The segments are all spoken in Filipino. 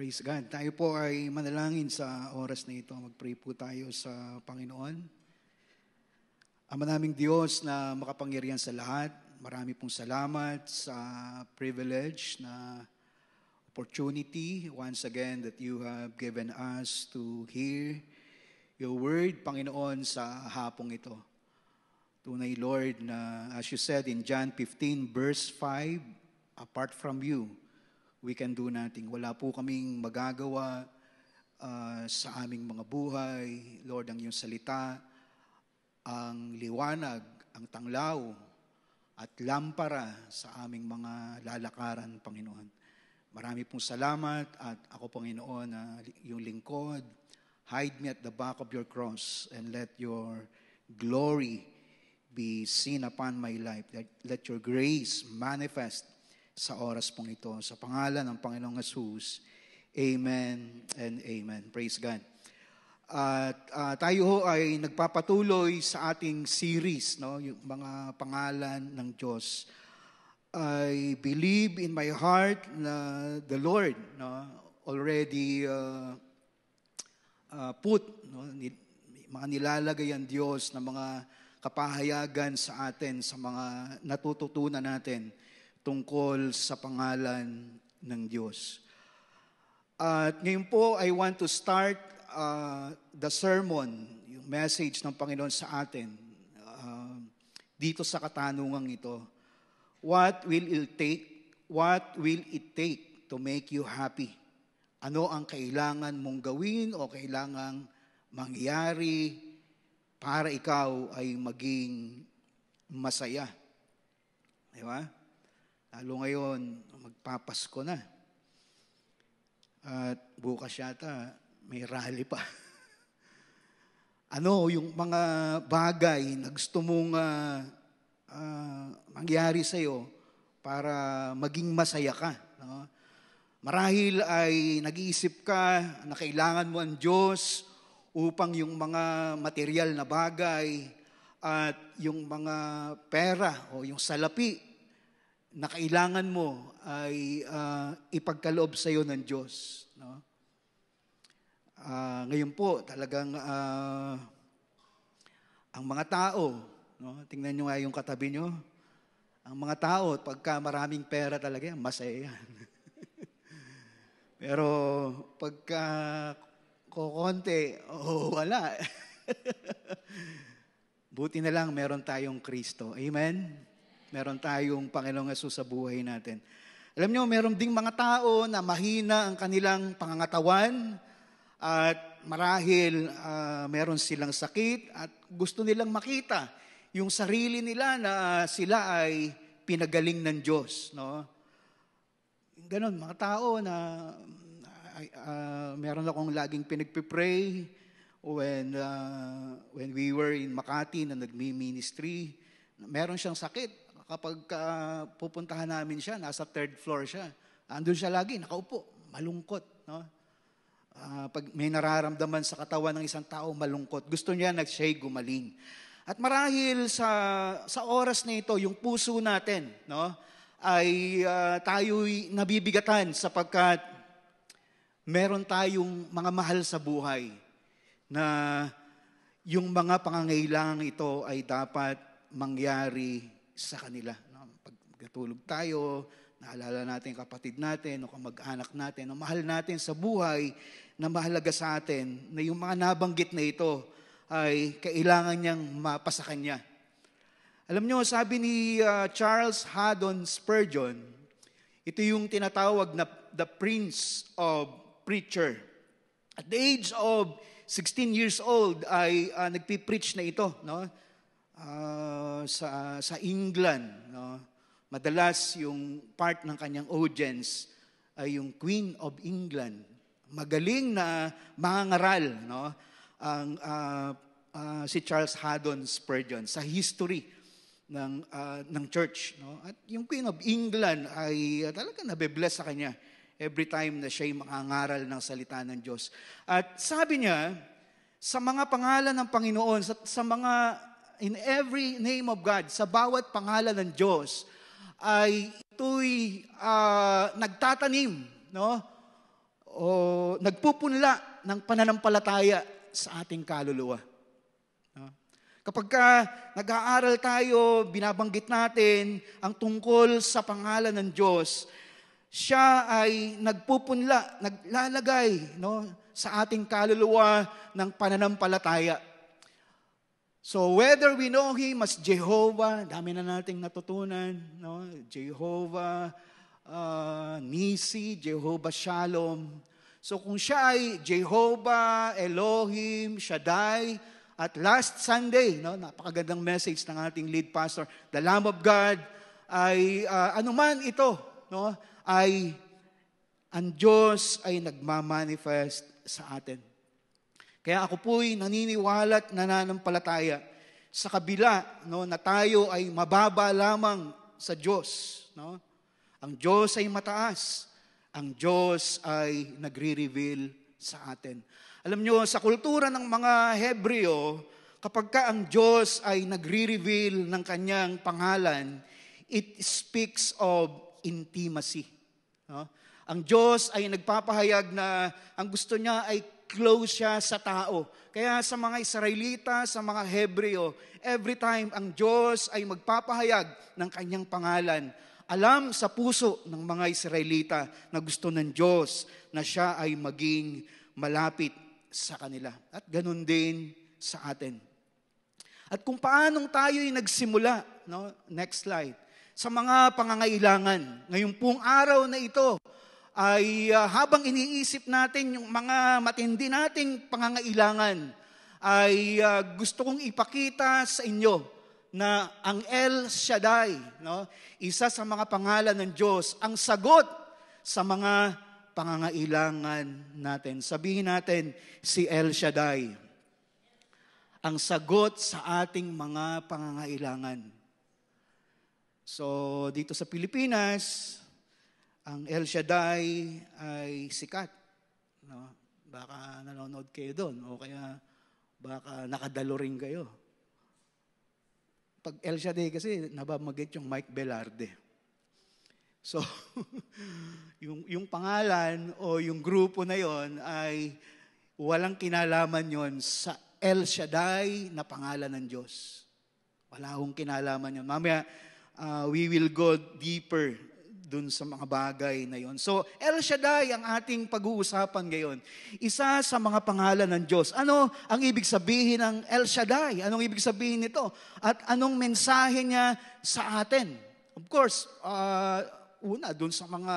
Praise God. Tayo po ay manalangin sa oras na ito. Mag-pray po tayo sa Panginoon. Ama naming Diyos na makapangyarihan sa lahat, marami pong salamat sa privilege na opportunity once again that you have given us to hear your word, Panginoon, sa hapong ito. Tunay, Lord, na as you said in John 15 verse 5, apart from you, we can do nothing. Wala po kaming magagawa uh, sa aming mga buhay. Lord, ang iyong salita, ang liwanag, ang tanglaw, at lampara sa aming mga lalakaran, Panginoon. Marami pong salamat at ako, Panginoon, na uh, yung lingkod, hide me at the back of your cross and let your glory be seen upon my life. Let, let your grace manifest sa oras pong ito. Sa pangalan ng Panginoong Jesus, Amen and Amen. Praise God. At uh, tayo ho ay nagpapatuloy sa ating series, no? yung mga pangalan ng Diyos. I believe in my heart na the Lord no? already uh, uh, put, no? Ni, mga nilalagay ang Diyos na mga kapahayagan sa atin, sa mga natututunan natin tungkol sa pangalan ng Diyos. At ngayon po, I want to start uh, the sermon, yung message ng Panginoon sa atin, uh, dito sa katanungang ito. What will it take? What will it take to make you happy? Ano ang kailangan mong gawin o kailangang mangyari para ikaw ay maging masaya? Di ba? Lalo ngayon, magpapasko na. At bukas yata, may rally pa. ano yung mga bagay na gusto mong uh, uh, mangyari sa'yo para maging masaya ka? No? Marahil ay nag-iisip ka na kailangan mo ang Diyos upang yung mga material na bagay at yung mga pera o yung salapi na kailangan mo ay uh, ipagkaloob sa iyo ng Diyos. No? Uh, ngayon po, talagang uh, ang mga tao, no? tingnan nyo nga yung katabi nyo, ang mga tao, pagka maraming pera talaga, masaya yan. Pero pagka kokonti, oh, wala. Buti na lang meron tayong Kristo. Amen? Meron tayong Panginoong Yesus sa buhay natin. Alam nyo, meron ding mga tao na mahina ang kanilang pangangatawan at marahil uh, meron silang sakit at gusto nilang makita yung sarili nila na sila ay pinagaling ng Diyos. No? Ganon, mga tao na uh, meron akong laging pinagpipray when, uh, when we were in Makati na nagmi-ministry, meron siyang sakit kapag uh, pupuntahan namin siya, nasa third floor siya. Andun siya lagi, nakaupo, malungkot. No? Uh, pag may nararamdaman sa katawan ng isang tao, malungkot. Gusto niya nag-shay gumaling. At marahil sa, sa oras na ito, yung puso natin, no? ay uh, tayo'y nabibigatan sapagkat meron tayong mga mahal sa buhay na yung mga pangangailangan ito ay dapat mangyari sa kanila. No? Pagkatulog tayo, naalala natin kapatid natin o kamag-anak natin o mahal natin sa buhay na mahalaga sa atin na yung mga nabanggit na ito ay kailangan niyang mapasa kanya. Alam niyo, sabi ni uh, Charles Haddon Spurgeon, ito yung tinatawag na the Prince of Preacher. At the age of 16 years old ay uh, nagpipreach na ito. No? Ah, sa, sa England. No? Madalas yung part ng kanyang audience ay yung Queen of England. Magaling na mangangaral no? ang uh, uh, si Charles Haddon Spurgeon sa history ng uh, ng church no at yung Queen of England ay uh, talaga nabebless sa kanya every time na siya makangaral ng salita ng Diyos at sabi niya sa mga pangalan ng Panginoon sa, sa mga in every name of God, sa bawat pangalan ng Diyos, ay ito'y uh, nagtatanim, no? O nagpupunla ng pananampalataya sa ating kaluluwa. No? Kapag ka nag-aaral tayo, binabanggit natin ang tungkol sa pangalan ng Diyos, siya ay nagpupunla, naglalagay no, sa ating kaluluwa ng pananampalataya. So whether we know Him as Jehovah, dami na nating natutunan, no? Jehovah uh, Nisi, Jehovah Shalom. So kung siya ay Jehovah, Elohim, Shaddai, at last Sunday, no, napakagandang message ng ating lead pastor, the Lamb of God ay uh, anuman ito, no, ay ang Diyos ay nagmamanifest sa atin. Kaya ako po'y at nananampalataya sa kabila no, na tayo ay mababa lamang sa Diyos. No? Ang Diyos ay mataas. Ang Diyos ay nagre-reveal sa atin. Alam nyo, sa kultura ng mga Hebreo, kapag ka ang Diyos ay nagre-reveal ng kanyang pangalan, it speaks of intimacy. No? Ang Diyos ay nagpapahayag na ang gusto niya ay close siya sa tao. Kaya sa mga Israelita, sa mga Hebreo, every time ang Diyos ay magpapahayag ng kanyang pangalan, alam sa puso ng mga Israelita na gusto ng Diyos na siya ay maging malapit sa kanila. At ganun din sa atin. At kung paanong tayo'y nagsimula, no? next slide, sa mga pangangailangan. ngayong pong araw na ito, ay uh, habang iniisip natin yung mga matindi nating pangangailangan, ay uh, gusto kong ipakita sa inyo na ang El Shaddai, no, isa sa mga pangalan ng Diyos, ang sagot sa mga pangangailangan natin. Sabihin natin si El Shaddai ang sagot sa ating mga pangangailangan. So, dito sa Pilipinas, ang El Shaddai ay sikat. No? Baka nanonood kayo doon o kaya baka nakadalo rin kayo. Pag El Shaddai kasi, nabamagit yung Mike Velarde. So, yung, yung pangalan o yung grupo na yon ay walang kinalaman yon sa El Shaddai na pangalan ng Diyos. Wala akong kinalaman yun. Mamaya, uh, we will go deeper dun sa mga bagay na yon. So, El Shaddai ang ating pag-uusapan ngayon. Isa sa mga pangalan ng Diyos. Ano ang ibig sabihin ng El Shaddai? Anong ibig sabihin nito? At anong mensahe niya sa atin? Of course, uh, una, dun sa mga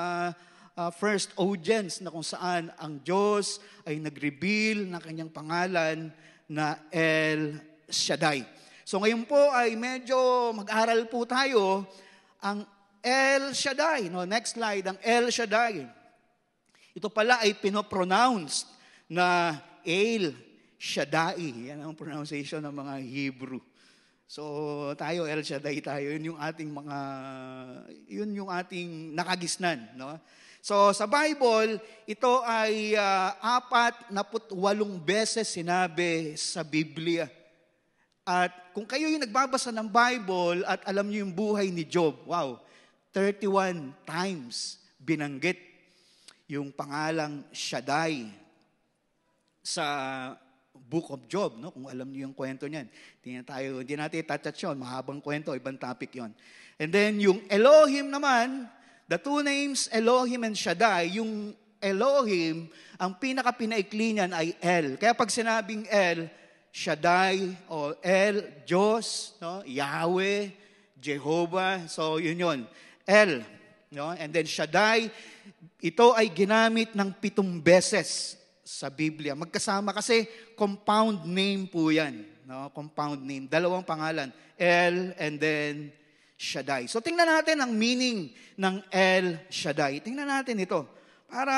uh, first audience na kung saan ang Diyos ay nag-reveal ng kanyang pangalan na El Shaddai. So ngayon po ay medyo mag-aral po tayo ang El Shaddai. No, next slide, ang El Shaddai. Ito pala ay pinopronounce na El Shaddai. Yan ang pronunciation ng mga Hebrew. So tayo El Shaddai tayo, yun yung ating mga yun yung ating nakagisnan, no? So sa Bible, ito ay uh, apat na walong beses sinabi sa Biblia. At kung kayo yung nagbabasa ng Bible at alam niyo yung buhay ni Job, wow, 31 times binanggit yung pangalang Shaddai sa Book of Job, no? kung alam niyo yung kwento niyan. Tingnan tayo, hindi natin itatouch yun, mahabang kwento, ibang topic yon. And then yung Elohim naman, the two names Elohim and Shaddai, yung Elohim, ang pinaka-pinaikli niyan ay El. Kaya pag sinabing El, Shaddai o El, Diyos, no? Yahweh, Jehovah, so yun yun. El. No? And then Shaddai, ito ay ginamit ng pitong beses sa Biblia. Magkasama kasi compound name po yan. No? Compound name. Dalawang pangalan. El and then Shaddai. So tingnan natin ang meaning ng El Shaddai. Tingnan natin ito para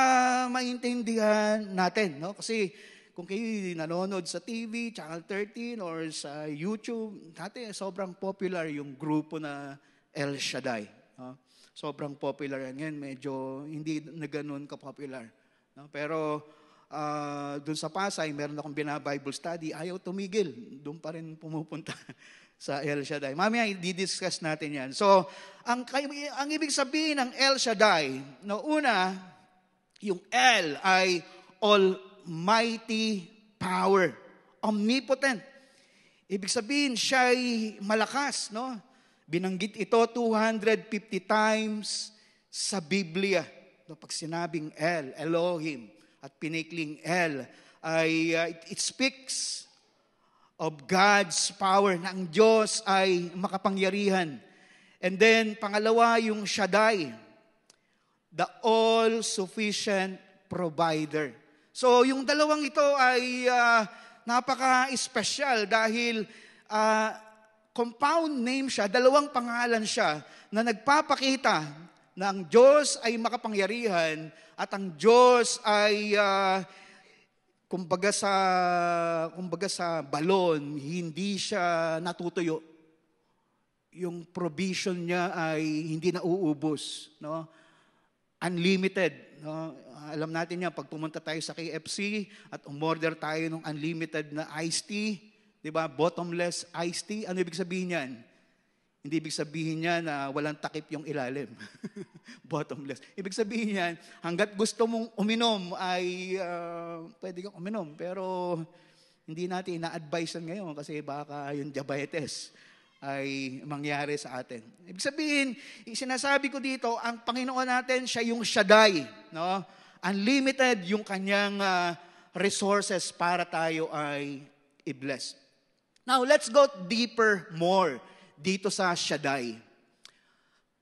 maintindihan natin. No? Kasi kung kayo nanonood sa TV, Channel 13, or sa YouTube, dati sobrang popular yung grupo na El Shaddai. No? Sobrang popular yan. Ngayon, medyo hindi na ganun ka-popular. No? Pero uh, ah, doon sa Pasay, meron akong bina-Bible study, ayaw tumigil. Doon pa rin pumupunta sa El Shaddai. Mamaya, i-discuss natin yan. So, ang, ang ibig sabihin ng El Shaddai, no, una, yung L ay Almighty Power. Omnipotent. Ibig sabihin, siya ay malakas, no? Binanggit ito 250 times sa Biblia. No, pag sinabing El, Elohim, at pinikling El, ay, uh, it, it speaks of God's power na ang Diyos ay makapangyarihan. And then, pangalawa, yung Shaddai, the all-sufficient provider. So, yung dalawang ito ay uh, napaka special dahil uh, compound name siya, dalawang pangalan siya na nagpapakita na ang Diyos ay makapangyarihan at ang Diyos ay uh, kumbaga sa kumbaga sa balon, hindi siya natutuyo. Yung provision niya ay hindi nauubos, no? Unlimited, no? Alam natin 'yan pag pumunta tayo sa KFC at umorder tayo ng unlimited na iced tea, Di ba? Bottomless iced tea. Ano ibig sabihin niyan? Hindi ibig sabihin niya na walang takip yung ilalim. Bottomless. Ibig sabihin niyan, hanggat gusto mong uminom ay uh, pwede kang uminom. Pero hindi natin ina-advise ngayon kasi baka yung diabetes ay mangyari sa atin. Ibig sabihin, sinasabi ko dito, ang Panginoon natin, siya yung Shaddai. No? Unlimited yung kanyang uh, resources para tayo ay i-bless. Now, let's go deeper more dito sa Shaddai.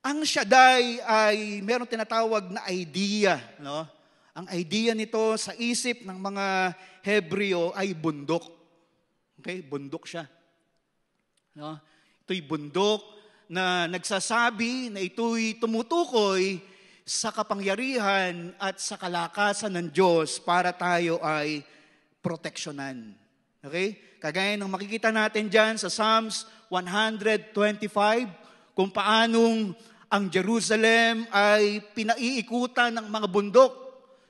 Ang Shaddai ay meron tinatawag na idea. No? Ang idea nito sa isip ng mga Hebreo ay bundok. Okay? Bundok siya. No? Ito'y bundok na nagsasabi na ito'y tumutukoy sa kapangyarihan at sa kalakasan ng Diyos para tayo ay proteksyonan. Okay? Kagaya ng makikita natin dyan sa Psalms 125, kung paanong ang Jerusalem ay pinaiikutan ng mga bundok.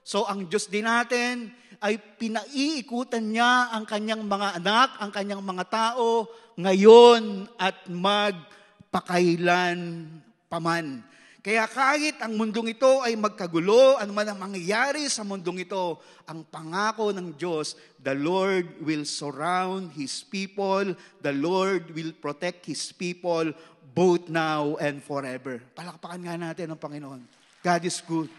So ang Diyos din natin ay pinaiikutan niya ang kanyang mga anak, ang kanyang mga tao ngayon at magpakailan paman. Kaya kahit ang mundong ito ay magkagulo, ano man ang mangyayari sa mundong ito, ang pangako ng Diyos, the Lord will surround His people, the Lord will protect His people both now and forever. Palakpakan nga natin ang Panginoon. God is good.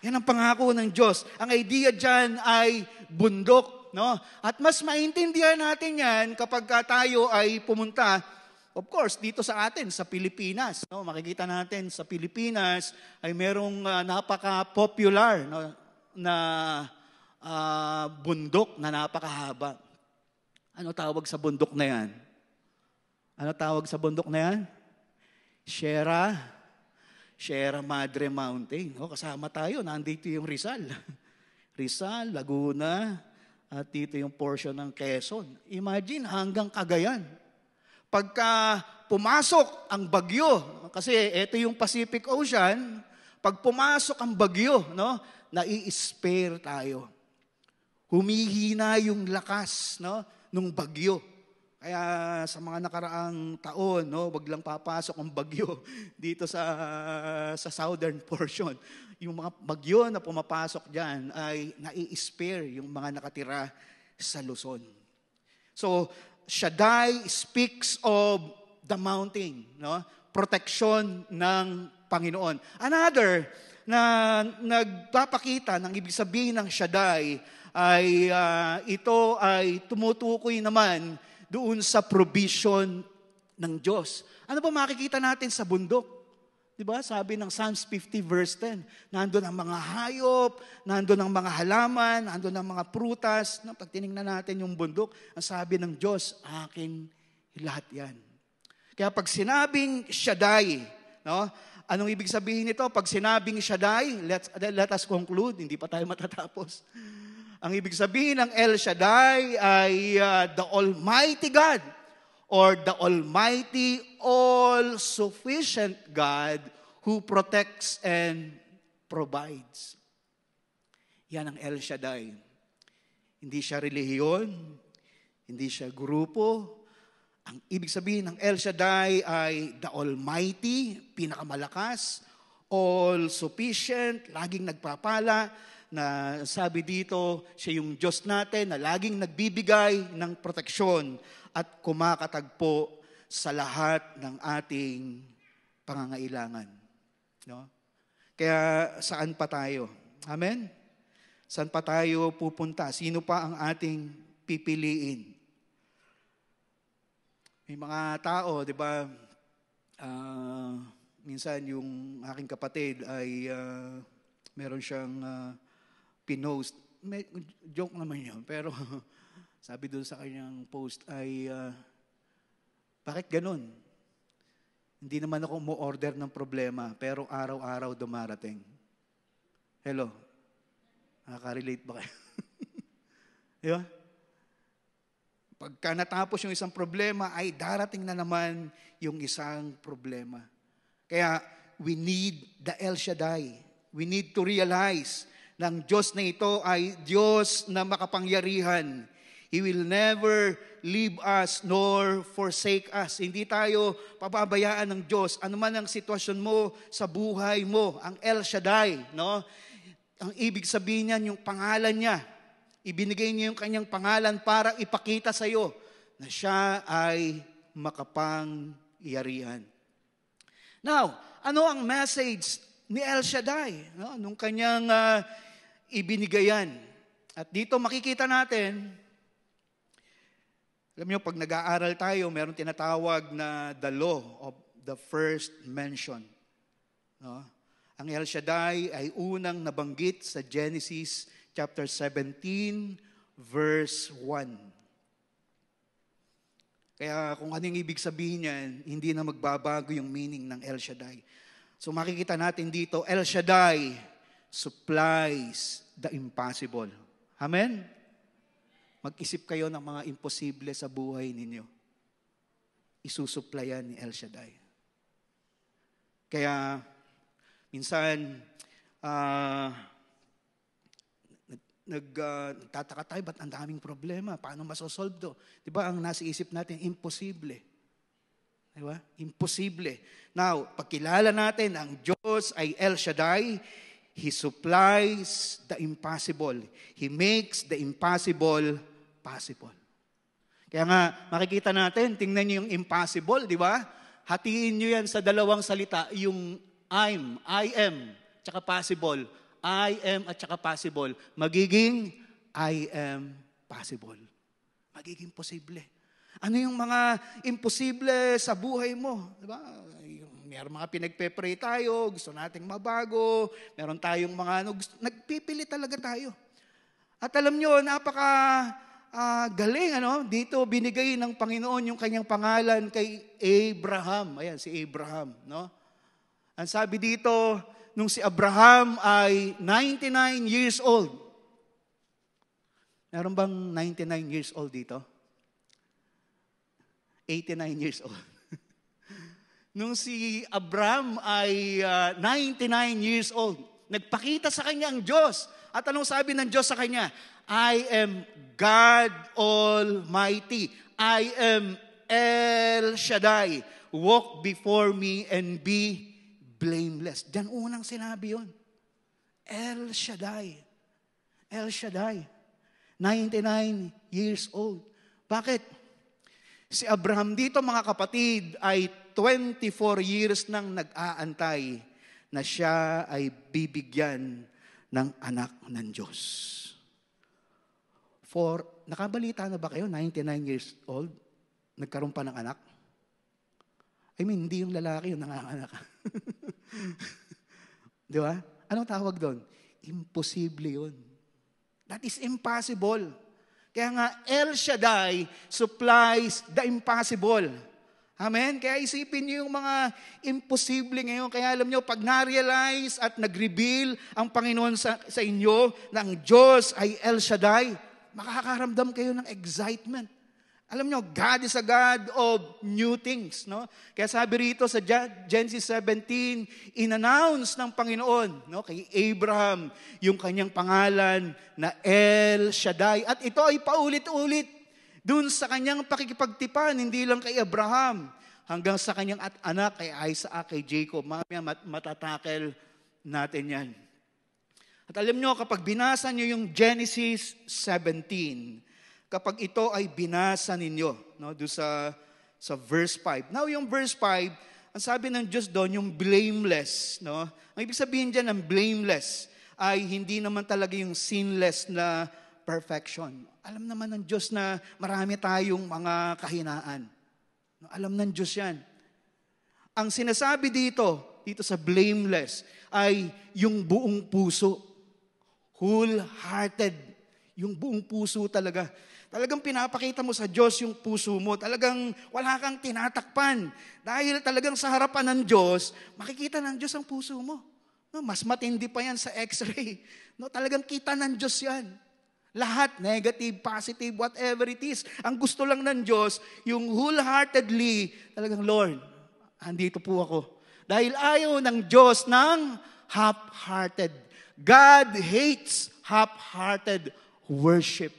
Yan ang pangako ng Diyos. Ang idea dyan ay bundok. No? At mas maintindihan natin yan kapag tayo ay pumunta Of course, dito sa atin, sa Pilipinas, no, makikita natin sa Pilipinas ay merong uh, napaka-popular no, na uh, bundok na napakahaba. Ano tawag sa bundok na yan? Ano tawag sa bundok na yan? Sierra, Sierra Madre Mountain. O, kasama tayo, nandito yung Rizal. Rizal, Laguna, at dito yung portion ng Quezon. Imagine hanggang Cagayan pagka pumasok ang bagyo, kasi ito yung Pacific Ocean, pag pumasok ang bagyo, no, nai-spare tayo. Humihina yung lakas no, ng bagyo. Kaya sa mga nakaraang taon, no, wag lang papasok ang bagyo dito sa sa southern portion. Yung mga bagyo na pumapasok diyan ay nai-spare yung mga nakatira sa Luzon. So, Shaddai speaks of the mountain, no? Protection ng Panginoon. Another na nagpapakita ng ibig sabihin ng Shaddai ay uh, ito ay tumutukoy naman doon sa provision ng Diyos. Ano ba makikita natin sa bundok? Di ba? Sabi ng Psalms 50 verse 10, nandun ang mga hayop, nandun ang mga halaman, nandun ang mga prutas. No, pag tinignan natin yung bundok, ang sabi ng Diyos, akin lahat yan. Kaya pag sinabing Shaddai, no, anong ibig sabihin nito? Pag sinabing Shaddai, let, let us conclude, hindi pa tayo matatapos. Ang ibig sabihin ng El Shaddai ay uh, the Almighty God or the Almighty, all-sufficient God who protects and provides. Yan ang El Shaddai. Hindi siya relihiyon, hindi siya grupo. Ang ibig sabihin ng El Shaddai ay the Almighty, pinakamalakas, all-sufficient, laging nagpapala, na sabi dito, siya yung Diyos natin na laging nagbibigay ng proteksyon at kumakatagpo sa lahat ng ating pangangailangan. No? Kaya saan pa tayo? Amen? Saan pa tayo pupunta? Sino pa ang ating pipiliin? May mga tao, di ba, uh, minsan yung aking kapatid ay uh, meron siyang uh, pinost. May, joke naman yun, pero sabi doon sa kanyang post ay, uh, ganun? Hindi naman ako mo-order ng problema, pero araw-araw dumarating. Hello? Nakaka-relate ba kayo? Di ba? Pagka natapos yung isang problema, ay darating na naman yung isang problema. Kaya, we need the El Shaddai. We need to realize ng Diyos na ito ay Diyos na makapangyarihan. He will never leave us nor forsake us. Hindi tayo papabayaan ng Diyos. Ano man ang sitwasyon mo sa buhay mo, ang El Shaddai, no? Ang ibig sabihin niyan, yung pangalan niya. Ibinigay niya yung kanyang pangalan para ipakita sa iyo na siya ay makapangyarihan. Now, ano ang message ni El Shaddai? No? Nung kanyang uh, ibinigayan. At dito makikita natin, alam nyo, pag nag-aaral tayo, meron tinatawag na the law of the first mention. No? Ang El Shaddai ay unang nabanggit sa Genesis chapter 17, verse 1. Kaya kung anong ibig sabihin niyan, hindi na magbabago yung meaning ng El Shaddai. So makikita natin dito, El Shaddai, supplies the impossible. Amen? Mag-isip kayo ng mga imposible sa buhay ninyo. Isusuplayan ni El Shaddai. Kaya, minsan, uh, nag, uh, tayo, ba't ang daming problema? Paano masosolve do? Di ba, ang nasa isip natin, imposible. Di ba? Imposible. Now, pagkilala natin, ang Diyos ay El Shaddai, He supplies the impossible. He makes the impossible possible. Kaya nga, makikita natin, tingnan niyo yung impossible, di ba? Hatiin niyo yan sa dalawang salita, yung I'm, I am, tsaka possible. I am at tsaka possible. Magiging I am possible. Magiging posible. Ano yung mga imposible sa buhay mo? Di ba? Meron mga pinagpe-pray tayo, gusto nating mabago, meron tayong mga ano, gusto, nagpipili talaga tayo. At alam nyo, napaka uh, galing, ano? Dito binigay ng Panginoon yung kanyang pangalan kay Abraham. Ayan, si Abraham, no? Ang sabi dito, nung si Abraham ay 99 years old. Meron bang 99 years old dito? 89 years old nung si Abraham ay uh, ah, 99 years old, nagpakita sa kanya ang Diyos. At anong sabi ng Diyos sa kanya? I am God Almighty. I am El Shaddai. Walk before me and be blameless. Diyan unang sinabi yon. El Shaddai. El Shaddai. 99 years old. Bakit? Si Abraham dito mga kapatid ay 24 years nang nag-aantay na siya ay bibigyan ng anak ng Diyos. For, nakabalita na ba kayo, 99 years old, nagkaroon pa ng anak? I mean, hindi yung lalaki yung nanganganak. Di ba? Anong tawag doon? Imposible yun. That is impossible. Kaya nga, El Shaddai supplies the impossible. Amen? Kaya isipin niyo yung mga imposible ngayon. Kaya alam niyo, pag na-realize at nag-reveal ang Panginoon sa, sa inyo na ang Diyos ay El Shaddai, makakaramdam kayo ng excitement. Alam niyo, God is a God of new things. No? Kaya sabi rito sa Genesis 17, inannounce ng Panginoon no, kay Abraham yung kanyang pangalan na El Shaddai. At ito ay paulit-ulit doon sa kanyang pakikipagtipan, hindi lang kay Abraham, hanggang sa kanyang at anak, kay Isaac, kay Jacob. Mamaya mat- matatakel natin yan. At alam nyo, kapag binasa nyo yung Genesis 17, kapag ito ay binasa ninyo, no, doon sa, sa verse 5. Now, yung verse 5, ang sabi ng Diyos doon, yung blameless. No? Ang ibig sabihin dyan ng blameless ay hindi naman talaga yung sinless na perfection. Alam naman ng Diyos na marami tayong mga kahinaan. Alam ng Diyos yan. Ang sinasabi dito, dito sa blameless, ay yung buong puso. Wholehearted. Yung buong puso talaga. Talagang pinapakita mo sa Diyos yung puso mo. Talagang wala kang tinatakpan. Dahil talagang sa harapan ng Diyos, makikita ng Diyos ang puso mo. No, mas matindi pa yan sa x-ray. No, talagang kita ng Diyos yan. Lahat, negative, positive, whatever it is. Ang gusto lang ng Diyos, yung wholeheartedly, talagang, Lord, andito po ako. Dahil ayaw ng Diyos ng half-hearted. God hates half-hearted worship.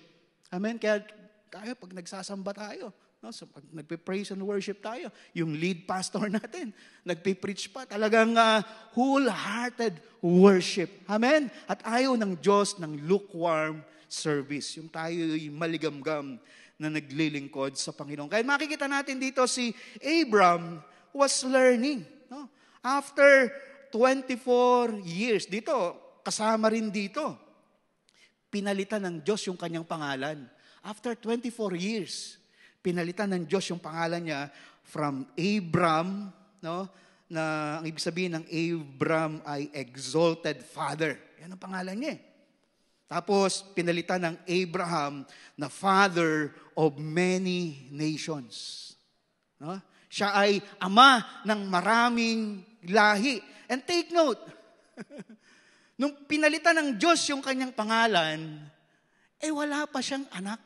Amen? Kaya tayo, pag nagsasamba tayo, no? so, pag nagpe-praise and worship tayo, yung lead pastor natin, nagpe-preach pa, talagang uh, wholehearted worship. Amen? At ayaw ng Diyos ng lukewarm service. Yung tayo'y maligamgam na naglilingkod sa Panginoon. Kaya makikita natin dito si Abram was learning. No? After 24 years, dito, kasama rin dito, pinalitan ng Diyos yung kanyang pangalan. After 24 years, pinalitan ng Diyos yung pangalan niya from Abram, no? na ang ibig sabihin ng Abram ay exalted father. Yan ang pangalan niya eh. Tapos, pinalitan ng Abraham na father of many nations. No? Siya ay ama ng maraming lahi. And take note, nung pinalitan ng Diyos yung kanyang pangalan, eh wala pa siyang anak.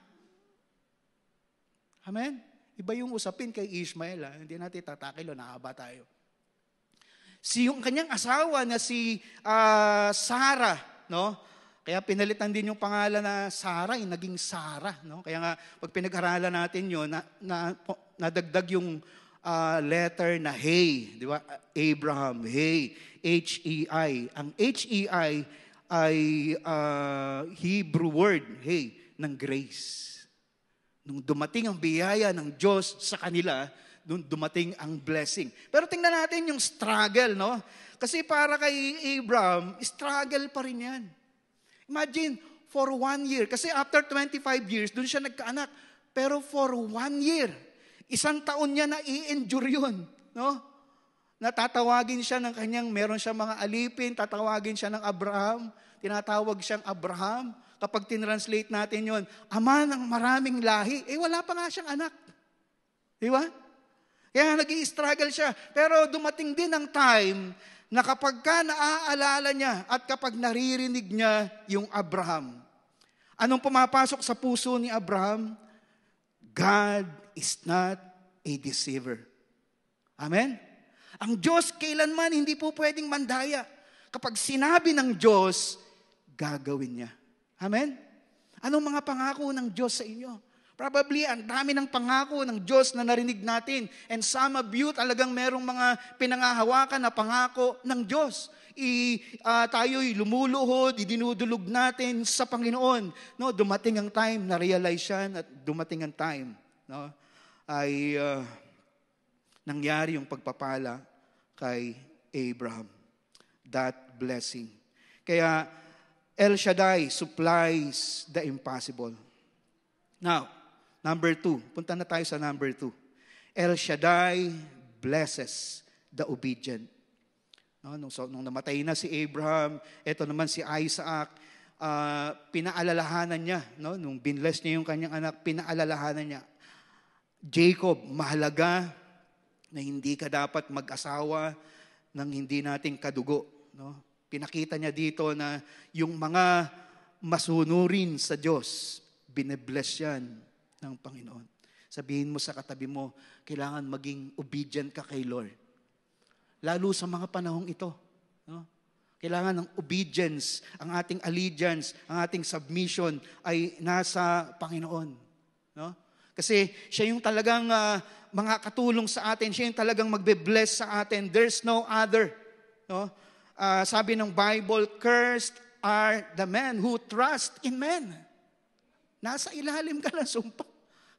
Amen? Iba yung usapin kay Ishmael. Ha? Ah. Hindi natin tatakilo, nahaba tayo. Si yung kanyang asawa na si uh, Sarah, no? Kaya pinalitan din yung pangalan na Sarah, eh, naging Sarah. No? Kaya nga, pag pinag-aralan natin yun, na, na, nadagdag yung uh, letter na Hey, di ba? Abraham, Hey, H-E-I. Ang H-E-I ay uh, Hebrew word, Hey, ng grace. Nung dumating ang biyaya ng Diyos sa kanila, nung dumating ang blessing. Pero tingnan natin yung struggle, no? Kasi para kay Abraham, struggle pa rin yan. Imagine, for one year. Kasi after 25 years, doon siya nagkaanak. Pero for one year, isang taon niya na i-endure yun. No? Natatawagin siya ng kanyang, meron siya mga alipin, tatawagin siya ng Abraham, tinatawag siyang Abraham. Kapag tinranslate natin yon, ama ng maraming lahi, eh wala pa nga siyang anak. Di ba? Kaya nag struggle siya. Pero dumating din ang time na kapag ka naaalala niya at kapag naririnig niya yung Abraham, anong pumapasok sa puso ni Abraham? God is not a deceiver. Amen? Ang Diyos kailanman hindi po pwedeng mandaya. Kapag sinabi ng Diyos, gagawin niya. Amen? Anong mga pangako ng Diyos sa inyo? Probably, ang dami ng pangako ng Diyos na narinig natin. And some of you talagang merong mga pinangahawakan na pangako ng Diyos. I, uh, tayo'y lumuluhod, idinudulog natin sa Panginoon. No, dumating ang time, na-realize yan at dumating ang time. No, ay uh, nangyari yung pagpapala kay Abraham. That blessing. Kaya El Shaddai supplies the impossible. Now, Number two, punta na tayo sa number two. El Shaddai blesses the obedient. No, nung, so, nung namatay na si Abraham, eto naman si Isaac, uh, pinaalalahanan niya, no? nung binless niya yung kanyang anak, pinaalalahanan niya, Jacob, mahalaga na hindi ka dapat mag-asawa ng hindi nating kadugo. No? Pinakita niya dito na yung mga masunurin sa Diyos, binebless yan ng Panginoon. Sabihin mo sa katabi mo, kailangan maging obedient ka kay Lord. Lalo sa mga panahong ito. No? Kailangan ng obedience, ang ating allegiance, ang ating submission ay nasa Panginoon. No? Kasi siya yung talagang uh, mga katulong sa atin, siya yung talagang magbe-bless sa atin. There's no other. No? Uh, sabi ng Bible, cursed are the men who trust in men. Nasa ilalim ka ng sumpa.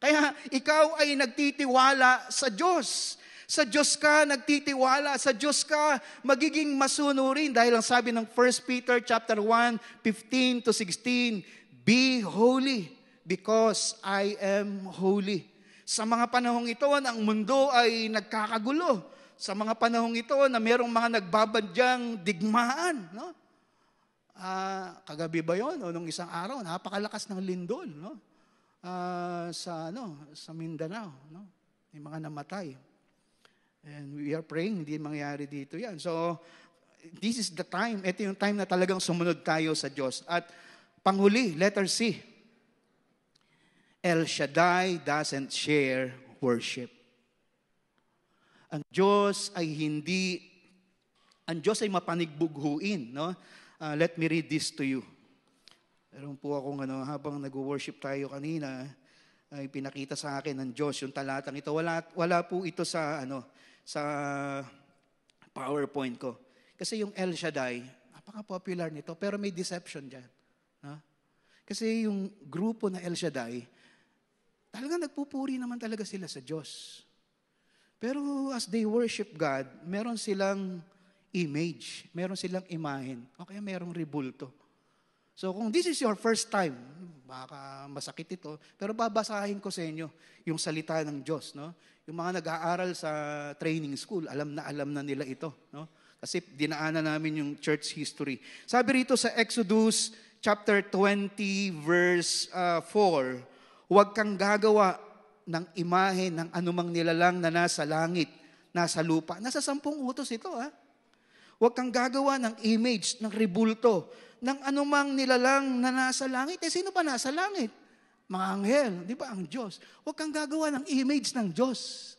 Kaya ikaw ay nagtitiwala sa Diyos. Sa Diyos ka nagtitiwala, sa Diyos ka magiging masunurin dahil ang sabi ng 1 Peter chapter 1, 15 to 16, Be holy because I am holy. Sa mga panahong ito, ang mundo ay nagkakagulo. Sa mga panahong ito na merong mga nagbabadyang digmaan. No? Ah, kagabi ba yon o nung isang araw, napakalakas ng lindol. No? uh, sa ano, sa Mindanao, no? May mga namatay. And we are praying hindi mangyari dito 'yan. So this is the time, ito yung time na talagang sumunod tayo sa Diyos. At panghuli, letter C. El Shaddai doesn't share worship. Ang Diyos ay hindi ang Diyos ay mapanigbuguin, no? Uh, let me read this to you. Meron po akong ano, habang nag-worship tayo kanina, ay pinakita sa akin ng Diyos yung talatang ito. Wala, wala po ito sa, ano, sa PowerPoint ko. Kasi yung El Shaddai, napaka-popular nito, pero may deception dyan. No? Kasi yung grupo na El Shaddai, talagang nagpupuri naman talaga sila sa Diyos. Pero as they worship God, meron silang image, meron silang imahen, o kaya merong ribulto. So kung this is your first time, baka masakit ito, pero babasahin ko sa inyo yung salita ng Diyos, no? Yung mga nag-aaral sa training school, alam na alam na nila ito, no? Kasi dinaanan namin yung church history. Sabi rito sa Exodus chapter 20 verse uh, ah, 4, huwag kang gagawa ng imahe ng anumang nilalang na nasa langit, nasa lupa. Nasa sampung utos ito, ha? Ah. Huwag kang gagawa ng image, ng ribulto, ng anumang nilalang na nasa langit. Eh, sino ba nasa langit? Mga anghel, di ba? Ang Diyos. Huwag kang gagawa ng image ng Diyos.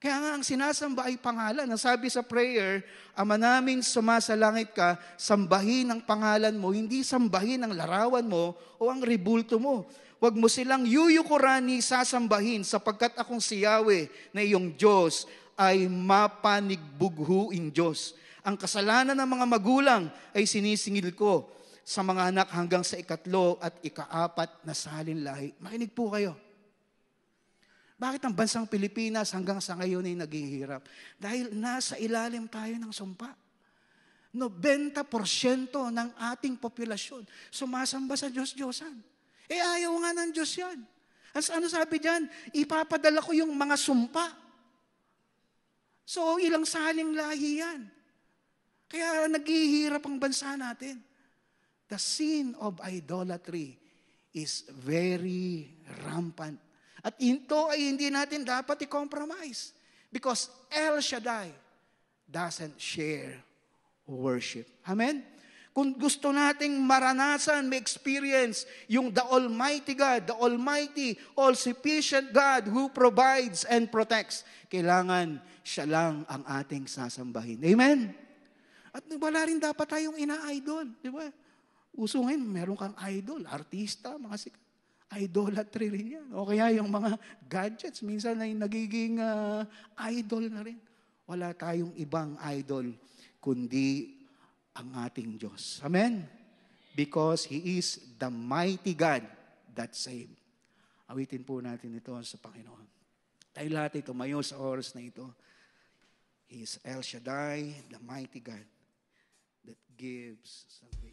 Kaya nga ang sinasamba ay pangalan. Nasabi sa prayer, Ama namin sumasa langit ka, sambahin ang pangalan mo, hindi sambahin ang larawan mo o ang ribulto mo. Huwag mo silang yuyukurani sasambahin sapagkat akong siyawe na iyong Diyos ay mapanigbughuing Diyos ang kasalanan ng mga magulang ay sinisingil ko sa mga anak hanggang sa ikatlo at ikaapat na salin lahi. Makinig po kayo. Bakit ang bansang Pilipinas hanggang sa ngayon ay naghihirap? Dahil nasa ilalim tayo ng sumpa. 90% ng ating populasyon sumasamba sa Diyos-Diyosan. Eh ayaw nga ng Diyos yan. As ano sabi diyan? Ipapadala ko yung mga sumpa. So ilang saling lahi yan. Kaya naghihirap ang bansa natin. The sin of idolatry is very rampant. At ito ay hindi natin dapat i-compromise. Because El Shaddai doesn't share worship. Amen? Kung gusto nating maranasan, may experience yung the Almighty God, the Almighty, all-sufficient God who provides and protects, kailangan siya lang ang ating sasambahin. Amen? At wala rin dapat tayong ina-idol. Di ba? Uso ngayon, meron kang idol, artista, mga sikat. Idolatry rin yan. O kaya yung mga gadgets, minsan ay nagiging uh, idol na rin. Wala tayong ibang idol, kundi ang ating Diyos. Amen? Because He is the mighty God that saved. Awitin po natin ito sa Panginoon. Tayo lahat ay tumayo sa oras na ito. He is El Shaddai, the mighty God. Gibbs. Something.